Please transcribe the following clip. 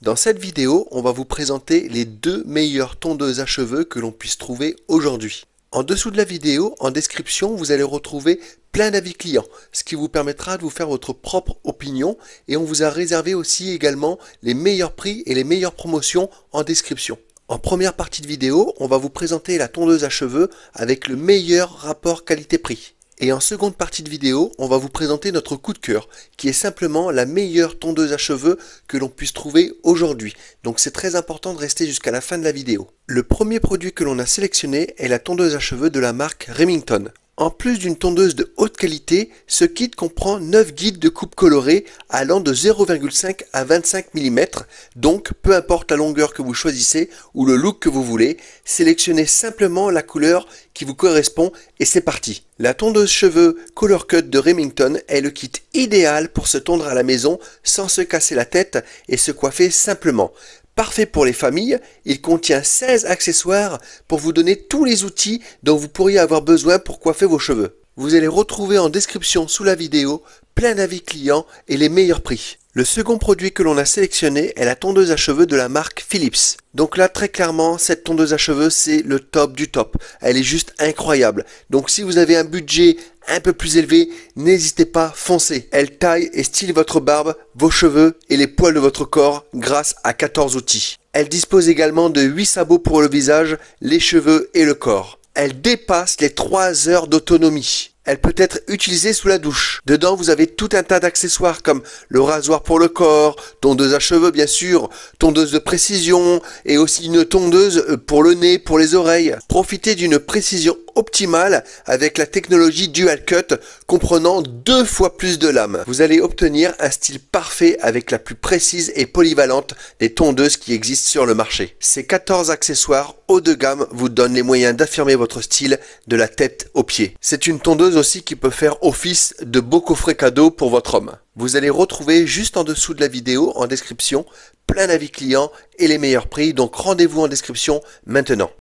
Dans cette vidéo, on va vous présenter les deux meilleures tondeuses à cheveux que l'on puisse trouver aujourd'hui. En dessous de la vidéo, en description, vous allez retrouver plein d'avis clients, ce qui vous permettra de vous faire votre propre opinion et on vous a réservé aussi également les meilleurs prix et les meilleures promotions en description. En première partie de vidéo, on va vous présenter la tondeuse à cheveux avec le meilleur rapport qualité-prix. Et en seconde partie de vidéo, on va vous présenter notre coup de cœur, qui est simplement la meilleure tondeuse à cheveux que l'on puisse trouver aujourd'hui. Donc c'est très important de rester jusqu'à la fin de la vidéo. Le premier produit que l'on a sélectionné est la tondeuse à cheveux de la marque Remington. En plus d'une tondeuse de haute qualité, ce kit comprend 9 guides de coupe colorée allant de 0,5 à 25 mm, donc peu importe la longueur que vous choisissez ou le look que vous voulez, sélectionnez simplement la couleur qui vous correspond et c'est parti. La tondeuse cheveux Color Cut de Remington est le kit idéal pour se tondre à la maison sans se casser la tête et se coiffer simplement parfait pour les familles, il contient 16 accessoires pour vous donner tous les outils dont vous pourriez avoir besoin pour coiffer vos cheveux. Vous allez retrouver en description sous la vidéo plein d'avis clients et les meilleurs prix. Le second produit que l'on a sélectionné est la tondeuse à cheveux de la marque Philips. Donc là, très clairement, cette tondeuse à cheveux, c'est le top du top. Elle est juste incroyable. Donc si vous avez un budget un peu plus élevé, n'hésitez pas, foncez. Elle taille et style votre barbe, vos cheveux et les poils de votre corps grâce à 14 outils. Elle dispose également de 8 sabots pour le visage, les cheveux et le corps. Elle dépasse les 3 heures d'autonomie. Elle peut être utilisée sous la douche. Dedans, vous avez tout un tas d'accessoires comme le rasoir pour le corps, tondeuse à cheveux bien sûr, tondeuse de précision et aussi une tondeuse euh, pour le nez, pour les oreilles. Profitez d'une précision optimale avec la technologie Dual Cut comprenant deux fois plus de lames. Vous allez obtenir un style parfait avec la plus précise et polyvalente des tondeuses qui existent sur le marché. Ces 14 accessoires haut de gamme vous donnent les moyens d'affirmer votre style de la tête aux pieds. C'est une tondeuse aussi qui peut faire office de beau coffret cadeau pour votre homme. Vous allez retrouver juste en dessous de la vidéo, en description, plein d'avis clients et les meilleurs prix. Donc rendez-vous en description maintenant.